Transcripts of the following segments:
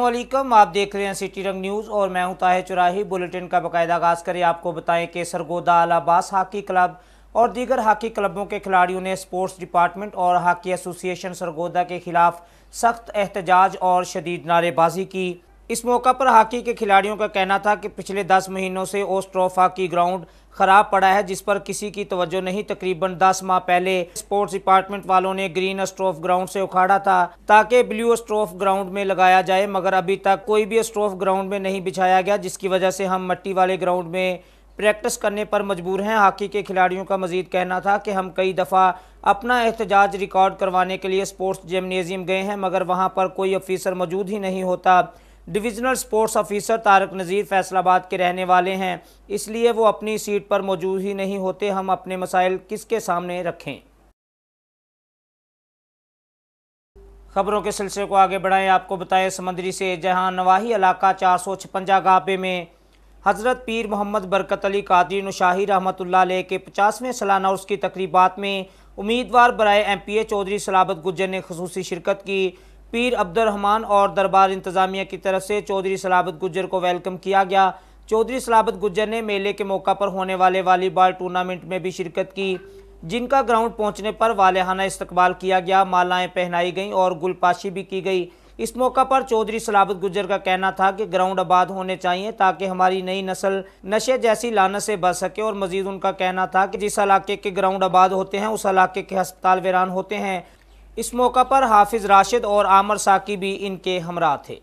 वालेकुम आप देख रहे हैं सिटी रंग न्यूज़ और मैं हूं ताहे चुराही बुलेटिन का बकायदा आगाज़ करें आपको बताएं कि सरगोदा अलाबास हॉकी क्लब और दीगर हॉकी क्लबों के खिलाड़ियों ने स्पोर्ट्स डिपार्टमेंट और हॉकी एसोसिएशन सरगोदा के खिलाफ सख्त एहतजाज और शदीद नारेबाजी की इस मौका पर हॉकी के खिलाड़ियों का कहना था कि पिछले दस महीनों से ओस्ट्रोफ हॉकी ग्राउंड खराब पड़ा है जिस पर किसी की तवज्जो नहीं तकरीबन दस माह पहले स्पोर्ट्स डिपार्टमेंट वालों ने ग्रीन स्ट्रोफ ग्राउंड से उखाड़ा था ताकि ब्लू स्ट्रोफ ग्राउंड में लगाया जाए मगर अभी तक कोई भी स्ट्रोफ ग्राउंड में नहीं बिछाया गया जिसकी वजह से हम मट्टी वाले ग्राउंड में प्रैक्टिस करने पर मजबूर हैं हॉकी के खिलाड़ियों का मजीद कहना था कि हम कई दफ़ा अपना एहतजाज रिकॉर्ड करवाने के लिए स्पोर्ट्स जिमनेजियम गए हैं मगर वहाँ पर कोई ऑफिसर मौजूद ही नहीं होता divisional sports officer Tariq Nazir Faisalabad के रहने वाले हैं इसलिए वो अपनी सीट पर मौजूद ही नहीं होते हम अपने मसाइल किसके सामने रखें खबरों के सिलसिले को आगे बढ़ाएं आपको बताएं समंदरी से जहां नवाही इलाका चार सौ छपंजा गाबे में हज़रत पीर मोहम्मद बरकत अली कादरी नुशाही रहमत के पचासवें सालाना उसकी तकरीबात में उम्मीदवार बरए M P A Chaudhry Salabat Gujjar ने खसूसी शिरकत की पीर अब्दुलरहमान और दरबार इंतज़ामिया की तरफ से चौधरी सलाबत गुजर को वेलकम किया गया चौधरी सलाबत गुजर ने मेले के मौका पर होने वाले वालीबॉल टूर्नामेंट में भी शिरकत की जिनका ग्राउंड पहुंचने पर वालहाना इस्तकबाल किया गया मालाएं पहनाई गईं और गुलपाशी भी की गई इस मौका पर चौधरी सलाबत गुजर का कहना था कि ग्राउंड आबाद होने चाहिए ताकि हमारी नई नस्ल नशे जैसी लानत से बच सके और मजीद उनका कहना था कि जिस इलाके के ग्राउंड आबाद होते हैं उस इलाके के हस्पताल वीरान होते हैं इस मौका पर हाफिज राशिद और आमर साकी भी इनके हमरा थे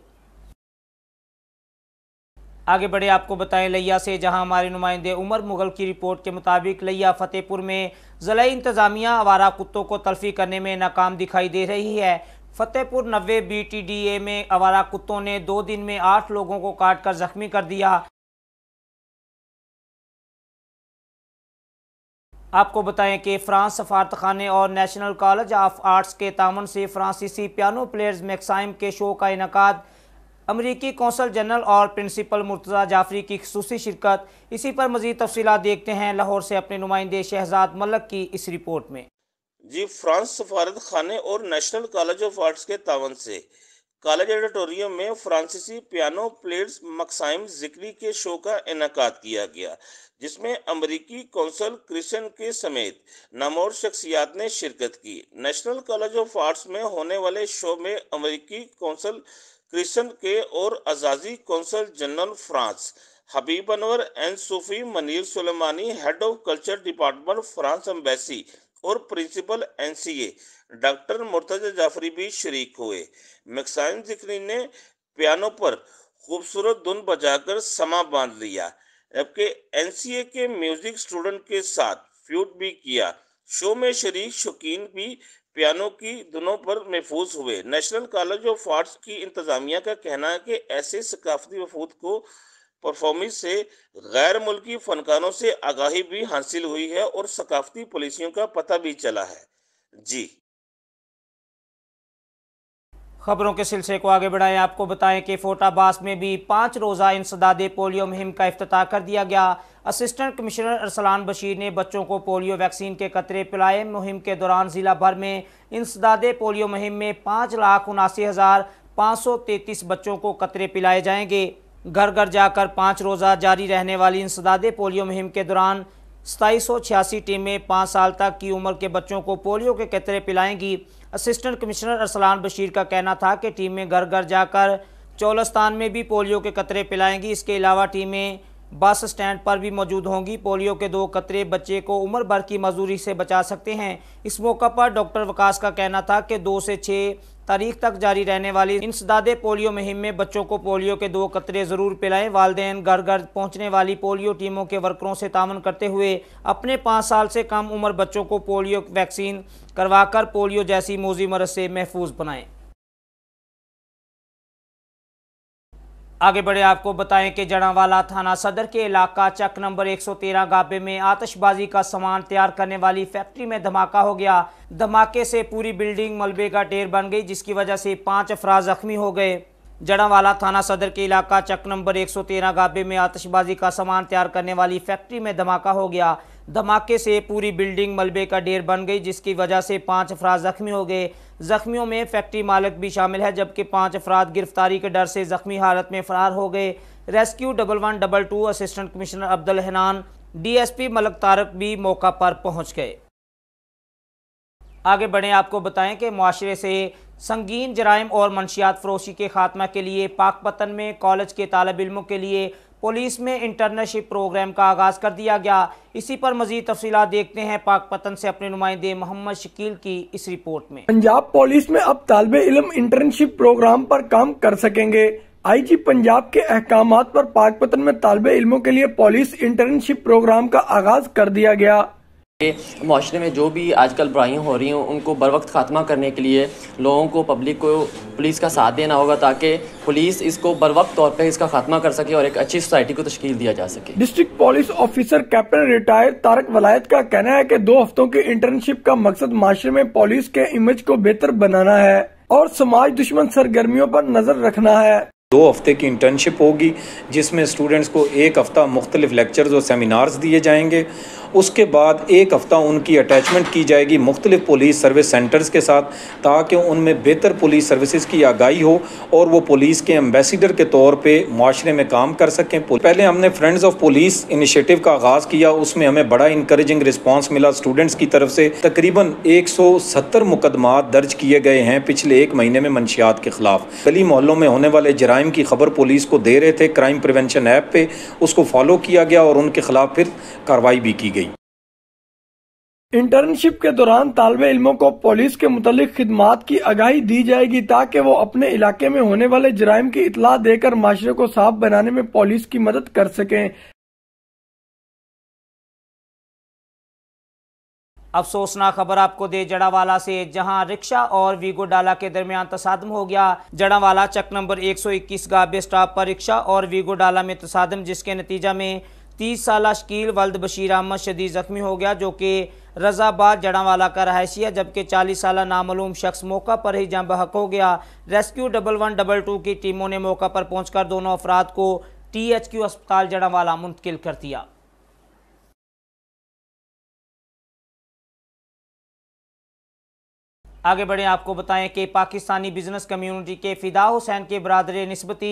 आगे बढ़े आपको बताएं लैया से जहां हमारे नुमाइंदे उमर मुगल की रिपोर्ट के मुताबिक लैया फतेहपुर में ज़िला इंतज़ामिया आवारा कुत्तों को तलफी करने में नाकाम दिखाई दे रही है फतेहपुर नब्बे बीटीडीए में आवारा कुत्तों ने दो दिन में आठ लोगों को काट कर जख्मी कर दिया आपको बताएं कि फ्रांस सफारत खाने और नेशनल कॉलेज ऑफ आर्ट्स के तामन से फ्रांसीसी पियानो प्लेयर्स मैक्साइम के शो का इनका अमरीकी कौंसल जनरल और प्रिंसिपल मुर्तज़ा जाफरी की खसूस शिरकत इसी पर मजीद तफसी देखते हैं लाहौर से अपने नुमाइंदे शहजाद मलक की इस रिपोर्ट में जी फ्रांस सफारत खाने और नेशनल कॉलेज ऑफ आर्ट्स के तावन से कॉलेज ऑडिटोरियम में फ्रांसीसी पियानो प्लेयर्स मकसाइम जिक्री के शो का इनका किया गया जिसमें अमेरिकी कौंसल क्रिशन के समेत नामोर शख्सियात ने शिरकत की नेशनल कॉलेज ऑफ आर्ट्स में होने वाले शो में अमेरिकी कौंसल क्रिशन के और अजाजी consul general France Habib Anwar एन Sufi Munir Sulemani head of culture department France embassy और principal NCA doctor Murtaza Jafri भी शरीक हुए मिक्साइन जिक्री ने पियानो पर खूबसूरत धुन बजाकर समा बांध लिया जबकि एनसीए के म्यूजिक स्टूडेंट के साथ फ्यूट भी किया शो में शरीक शौकीन भी पियानो की दोनों पर महफूज हुए नेशनल कॉलेज ऑफ आर्ट्स की इंतजामिया का कहना है कि ऐसे सकाफती वफूद को परफॉर्मेंस से गैर मुल्की फनकारों से आगाही भी हासिल हुई है और सकाफती पॉलिसियों का पता भी चला है जी खबरों के सिलसिले को आगे बढ़ाएं आपको बताएं कि फोटाबास में भी पाँच रोज़ा इंसदाद पोलियो मुहिम का अफ्ताह कर दिया गया असिस्टेंट कमिश्नर अरसलान बशीर ने बच्चों को पोलियो वैक्सीन के कतरे पिलाए मुहिम के दौरान ज़िला भर में इंसदाद पोलियो मुहिम में पाँच लाख उनासी हज़ार पाँच सौ तैतीस बच्चों को कतरे पिलाए जाएंगे घर घर जाकर पाँच रोज़ा जारी रहने वाली इंसदाद पोलियो मुहिम के दौरान सताईस सौ छियासी टीमें पाँच साल तक की उम्र के बच्चों को पोलियो के कतरे पिलाएंगी असिस्टेंट कमिश्नर अरसलान बशीर का कहना था कि टीमें घर घर जाकर चौलस्तान में भी पोलियो के कतरे पिलाएंगी इसके अलावा टीमें बस स्टैंड पर भी मौजूद होंगी पोलियो के दो कतरे बच्चे को उम्र भर की मजदूरी से बचा सकते हैं इस मौका पर डॉक्टर वकास का कहना था कि दो से छः तारीख तक जारी रहने वाली इंसदादे पोलियो मुहिम में बच्चों को पोलियो के दो कतरे ज़रूर पिलाएं वालदे घर घर पहुँचने वाली पोलियो टीमों के वर्करों से तावन करते हुए अपने पाँच साल से कम उम्र बच्चों को पोलियो वैक्सीन करवाकर पोलियो जैसी मोजी मरज से महफूज बनाएँ आगे बढ़े आपको बताएं कि जड़ावाला थाना सदर के इलाका चक नंबर 113 गाबे में आतशबाजी का सामान तैयार करने वाली फैक्ट्री में धमाका हो गया धमाके से पूरी बिल्डिंग मलबे का ढेर बन गई जिसकी वजह से पांच अफराज जख्मी हो गए जड़ावाला थाना सदर के इलाका चक नंबर 113 गाबे में आतशबाजी का सामान तैयार करने वाली फैक्ट्री में धमाका हो गया धमाके से पूरी बिल्डिंग मलबे का ढेर बन गई जिसकी वजह से पांच अफराद जख्मी हो गए जख्मियों में फैक्ट्री मालिक भी शामिल है जबकि पांच अफराद गिरफ्तारी के डर से जख्मी हालत में फरार हो गए rescue double one double two assistant commissioner Abdul Hanan DSP Malik Tariq भी मौका पर पहुंच गए आगे बढ़ें आपको बताएं कि माशरे से संगीन जराइम और मनशियात फरोशी के खात्मा के लिए पाकपतन में कॉलेज के तालब इलमों के लिए पुलिस में इंटर्नशिप प्रोग्राम का आगाज़ कर दिया गया इसी पर मजीद तफसी देखते हैं पाकपतन से अपने नुमाइंदे मोहम्मद शकील की इस रिपोर्ट में पंजाब पुलिस में अब तालब इलम इंटर्नशिप प्रोग्राम पर काम कर सकेंगे आई जी पंजाब के अहकाम पर पाकपतन में तालब इलमों के लिए पुलिस इंटर्नशिप प्रोग्राम का आगाज कर दिया गया माशरे में जो भी आजकल बुराइयाँ हो रही हैं उनको बर वक्त ख़ात्मा करने के लिए लोगों को पब्लिक को पुलिस का साथ देना होगा ताकि पुलिस इसको बर वक्त तौर पर इसका खात्मा कर सके और एक अच्छी सोसाइटी को तश्ल दिया जा सके district police officer captain retired Tariq Wilayat का कहना है की दो हफ्तों के इंटर्नशिप का मकसद माशरे में पुलिस के इमेज को बेहतर बनाना है और समाज दुश्मन सरगर्मियों पर नजर रखना है दो हफ्ते की इंटर्नशिप होगी जिसमें स्टूडेंट्स को एक हफ्ता मुख्तलिफ लेक्चर्स और सेमिनार्स दिए जाएंगे उसके बाद एक हफ़्ता उनकी अटैचमेंट की जाएगी मुख्तलिफ़ पुलिस सर्विस सेंटर्स के साथ ताकि उनमें बेहतर पुलिस सर्विसज़ की आगाही हो और वो पुलिस के एम्बेसडर के तौर पर माशरे में काम कर सकें पहले हमने फ्रेंड्स ऑफ पुलिस इनिशियटिव का आगाज़ किया उसमें हमें बड़ा इंक्रेजिंग रिस्पॉन्स मिला स्टूडेंट्स की तरफ से तकरीबन एक सौ सत्तर मुकदमात दर्ज किए गए हैं पिछले एक महीने में मंशियात के खिलाफ गली मोहल्लों में होने वाले जराइम की खबर पुलिस को दे रहे थे क्राइम प्रिवेंशन ऐप पर उसको फॉलो किया गया और उनके खिलाफ फिर कार्रवाई भी की गई इंटर्नशिप के दौरान तालब इलमों को पुलिस के मुतलिक खदमात की आगाही दी जाएगी ताकि वो अपने इलाके में होने वाले जराइम की इतला देकर माशरे को साफ बनाने में पुलिस की मदद कर सकें अफसोसनाक खबर आपको दे जड़ावाला से जहां रिक्शा और वीगो डाला के दरमियान तसादम हो गया जड़ावाला चक नंबर 121 गाबे स्टॉप पर रिक्शा और वीगो डाला में तसादम जिसके नतीजा में 30 साल शकील वल्द बशीर अहमद शदी जख्मी हो गया जो कि रजाबाद जड़ावाला का रहायशी है जबकि चालीस साल नामूम शख्स मौका पर ही जम बहक हो गया rescue double one double two की टीमों ने मौका पर पहुँच कर दोनों अफराद को टी एच क्यू अस्पताल जड़ावाला मुंतकिल कर दिया आगे बढ़े आपको बताएं कि पाकिस्तानी बिजनेस कम्युनिटी के फ़िदा हुसैन के बरदर नस्बती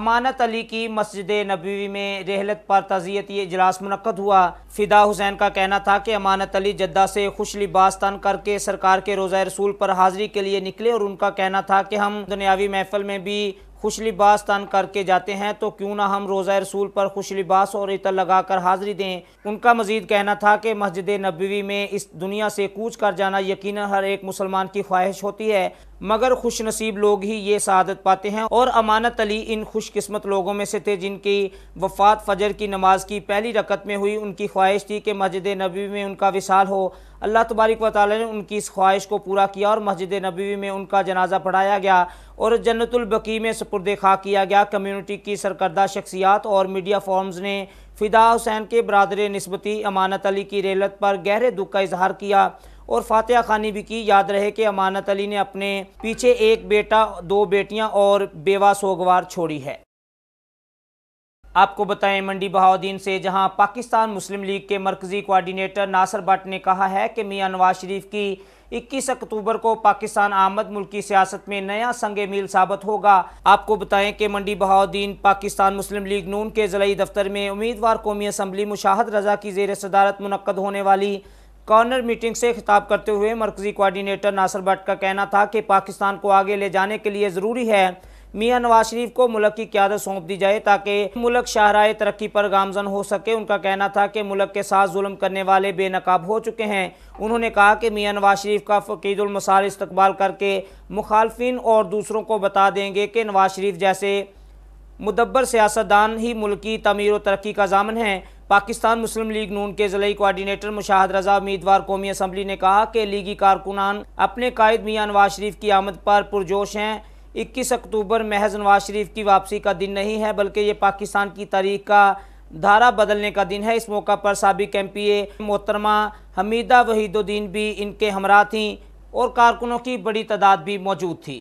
अमानत अली की मस्जिद नबीवी में रहलत पर तजियती इजलास मनक़द हुआ फ़िदा हुसैन का कहना था कि अमानत अली जद्दा से खुश लिबास तन करके सरकार के रोज़ा रसूल पर हाजिरी के लिए निकले और उनका कहना था कि हम दुनियावी महफल में भी खुश लिबास तन करके जाते हैं तो क्यों ना हम रोज़ा रसूल पर खुश लिबास और इतर लगा कर हाज़िरी दें उनका मजीद कहना था कि मस्जिद नबी में इस दुनिया से कूच कर जाना यकीन हर एक मुसलमान की ख्वाहिश होती है मगर खुश नसीब लोग ही ये शहादत पाते हैं और अमानत अली इन खुशकस्मत लोगों में से थे जिनकी वफात फजर की नमाज की पहली रकत में हुई उनकी ख्वाहिश थी कि मस्जिद नबी में उनका विशाल हो अल्लाह तबारक वाली ने उनकी इस ख्वाहिश को पूरा किया और मस्जिद नबी में उनका जनाजा पढ़ाया गया और जन्नतुलबकी में सपुरद खा किया गया कम्यूनिटी की सरकर्दा शख्सियात और मीडिया फॉर्म्स ने फ़िदा हुसैन के बरदर नस्बती अमानत अली की रेलत पर गहरे दुख का इजहार किया और फातह खानी भी की याद रहे कि अमानत अली ने अपने पीछे एक बेटा दो बेटियाँ और बेवा सोगवार छोड़ी है आपको बताएं मंडी बहाउद्दीन से जहां पाकिस्तान मुस्लिम लीग के मरकज़ी कोऑर्डिनेटर नासर भट्ट ने कहा है कि मियां नवाज शरीफ की 21 अक्टूबर को पाकिस्तान आमद मुल्की सियासत में नया संग मील साबित होगा आपको बताएं कि मंडी बहाउद्दीन पाकिस्तान मुस्लिम लीग नून के ज़िली दफ्तर में उम्मीदवार कौमी असम्बली मुशाहद रजा की जेर सदारत मनक़द होने वाली कॉर्नर मीटिंग से खिताब करते हुए मरकज़ी कोऑर्डिनेटर नासर भट्ट का कहना था कि पाकिस्तान को आगे ले जाने के लिए ज़रूरी है मियाँ नवाज शरीफ को मुल्क की क्यादत सौंप दी जाए ताकि मुल्क शाहराय तरक्की पर गामजन हो सके उनका कहना था कि मुल्क के साथ जुल्म करने वाले बेनकाब हो चुके हैं उन्होंने कहा कि मियाँ नवाज शरीफ का फ़कीदुलमसार इस्तबाल करके मुखालफन और दूसरों को बता देंगे कि नवाज शरीफ जैसे मुदब्बर सियासतदान ही मुल्क की तमीर व तरक्की का जामन है पाकिस्तान मुस्लिम लीग नून के ज़िले कोऑर्डिनेटर मुशाहद रजा उम्मीदवार कौमी असम्बली ने कहा कि लीगी कारकुनान अपने कायद मियाँ नवाज शरीफ की आमद पर पुरजोश हैं इक्कीस अक्टूबर महज नवाज शरीफ की वापसी का दिन नहीं है बल्कि ये पाकिस्तान की तारीख का धारा बदलने का दिन है इस मौका पर सबक एम पी ए मोहतरमा हमीदा वहीदुद्दीन भी इनके हमरा थीं और कारकुनों की बड़ी तादाद भी मौजूद थी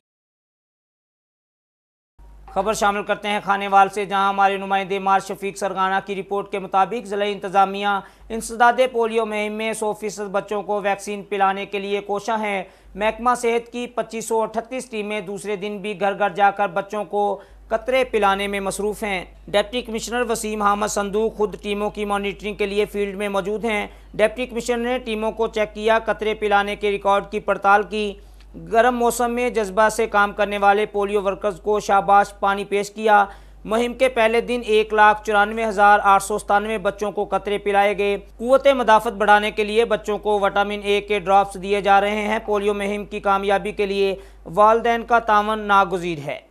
खबर शामिल करते हैं खानेवाल से जहां हमारे नुमाइंदे मार शफीक सरगाना की रिपोर्ट के मुताबिक जिले इंतज़ामिया इंसदाद पोलियो मुहिम में सौ फीसद बच्चों को वैक्सीन पिलाने के लिए कोशा हैं महकमा सेहत की पच्चीस टीमें दूसरे दिन भी घर घर जाकर बच्चों को कतरे पिलाने में मसरूफ़ हैं डेप्टी कमिश्नर वसीम अहमद संदूक खुद टीमों की मॉनिटरिंग के लिए फील्ड में मौजूद हैं डेप्टी कमिश्नर ने टीमों को चेक किया कतरे पिलाने के रिकॉर्ड की पड़ताल की गर्म मौसम में जज्बा से काम करने वाले पोलियो वर्कर्स को शाबाश पानी पेश किया मुहिम के पहले दिन एक लाख चौरानवे हज़ार आठ सौ सतानवे बच्चों को कतरे पिलाए गए कुत मदाफत बढ़ाने के लिए बच्चों को विटामिन ए के ड्रॉप्स दिए जा रहे हैं पोलियो मुहिम की कामयाबी के लिए वालदेन का तावन नागजीर है